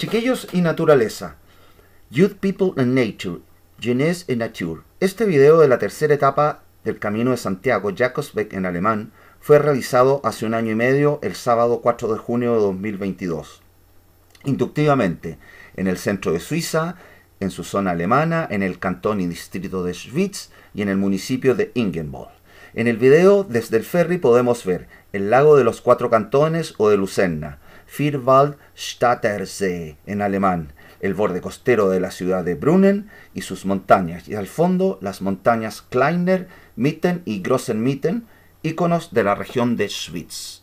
Chiquillos y naturaleza. Youth, People and Nature. Jeunesse et Nature. Este video de la tercera etapa del Camino de Santiago, Jakobsweg en alemán, fue realizado hace un año y medio, el sábado 4 de junio de 2022. Inductivamente, en el centro de Suiza, en su zona alemana, en el cantón y distrito de Schwitz y en el municipio de Ingenbold. En el video desde el ferry podemos ver el lago de los cuatro cantones o de Lucerna, Vierwald en alemán, el borde costero de la ciudad de Brunnen y sus montañas, y al fondo las montañas Kleiner, Mitten y Grossen Mitten, íconos de la región de Schwitz.